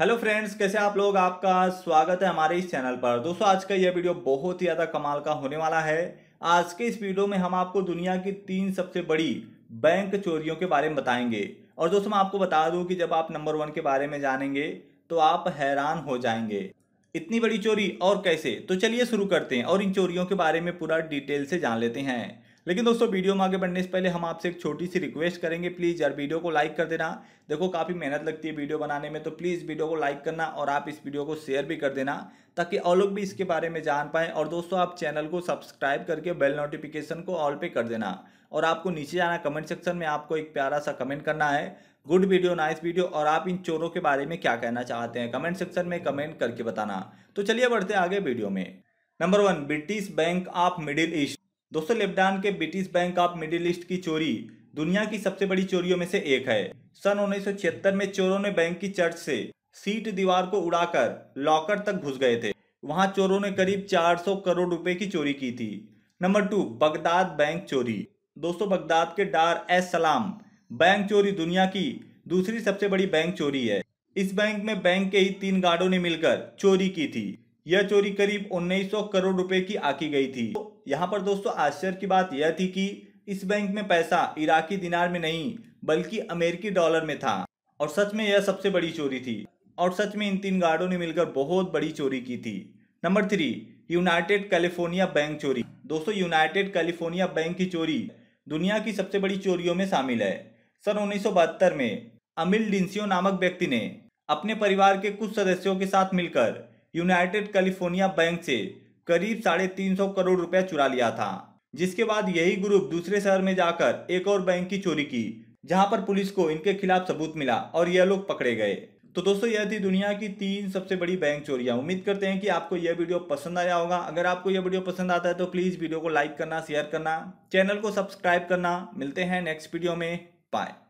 hello friends कैसे आप लोग आपका स्वागत है हमारे इस चैनल पर दोस्तों आज का यह वीडियो बहुत ही ज़्यादा कमाल का होने वाला है आज के इस वीडियो में हम आपको दुनिया की तीन सबसे बड़ी बैंक चोरियों के बारे में बताएंगे और दोस्तों मैं आपको बता दूं कि जब आप नंबर वन के बारे में जानेंगे तो आप हैरान हो जाएंगे इतनी बड़ी चोरी और कैसे तो चलिए शुरू करते हैं और इन चोरियों के बारे में पूरा डिटेल से जान लेते हैं लेकिन दोस्तों वीडियो में आगे बढ़ने से पहले हम आपसे एक छोटी सी रिक्वेस्ट करेंगे प्लीज़ यार वीडियो को लाइक कर देना देखो काफ़ी मेहनत लगती है वीडियो बनाने में तो प्लीज़ वीडियो को लाइक करना और आप इस वीडियो को शेयर भी कर देना ताकि और लोग भी इसके बारे में जान पाएँ और दोस्तों आप चैनल को सब्सक्राइब करके बेल नोटिफिकेशन को ऑल पे कर देना और आपको नीचे जाना कमेंट सेक्शन में आपको एक प्यारा सा कमेंट करना है गुड वीडियो नाइस वीडियो और आप इन चोरों के बारे में क्या कहना चाहते हैं कमेंट सेक्शन में कमेंट करके बताना तो चलिए बढ़ते आगे वीडियो में number one British Bank of Middle East दोस्तों लेबनान के British Bank of Middle East की चोरी दुनिया की सबसे बड़ी चोरियों में से एक है सन उन्नीस में चोरों ने बैंक की चर्च से सीट दीवार को उड़ाकर लॉकर तक घुस गए थे वहां चोरों ने करीब 400 करोड़ रुपए की चोरी की थी नंबर टू बगदाद बैंक चोरी दोस्तों बगदाद के डार एस सलाम बैंक चोरी दुनिया की दूसरी सबसे बड़ी बैंक चोरी है इस बैंक में बैंक के ही तीन गार्डों ने मिलकर चोरी की थी यह चोरी करीब 1900 करोड़ रुपए की आकी गई थी तो यहाँ पर दोस्तों आश्चर्य की बात यह थी कि इस बैंक में पैसा इराकी दिनार में नहीं बल्कि अमेरिकी डॉलर में था और सच में यह सबसे बड़ी चोरी थी और सच में इन तीन गार्डो ने मिलकर बहुत बड़ी चोरी की थी number three United California Bank चोरी दोस्तों यूनाइटेड कैलिफोर्निया बैंक की चोरी दुनिया की सबसे बड़ी चोरियों में शामिल है सन उन्नीस में अमिल डिंसियो नामक व्यक्ति ने अपने परिवार के कुछ सदस्यों के साथ मिलकर यूनाइटेड कैलिफोर्निया बैंक से करीब साढ़े तीन सौ करोड़ रुपया चुरा लिया था जिसके बाद यही ग्रुप दूसरे शहर में जाकर एक और बैंक की चोरी की जहां पर पुलिस को इनके खिलाफ सबूत मिला और यह लोग पकड़े गए तो दोस्तों यह थी दुनिया की तीन सबसे बड़ी बैंक चोरियां उम्मीद करते हैं कि आपको यह वीडियो पसंद आया होगा अगर आपको यह वीडियो पसंद आता है तो प्लीज़ वीडियो को लाइक करना शेयर करना चैनल को सब्सक्राइब करना मिलते हैं नेक्स्ट वीडियो में बाय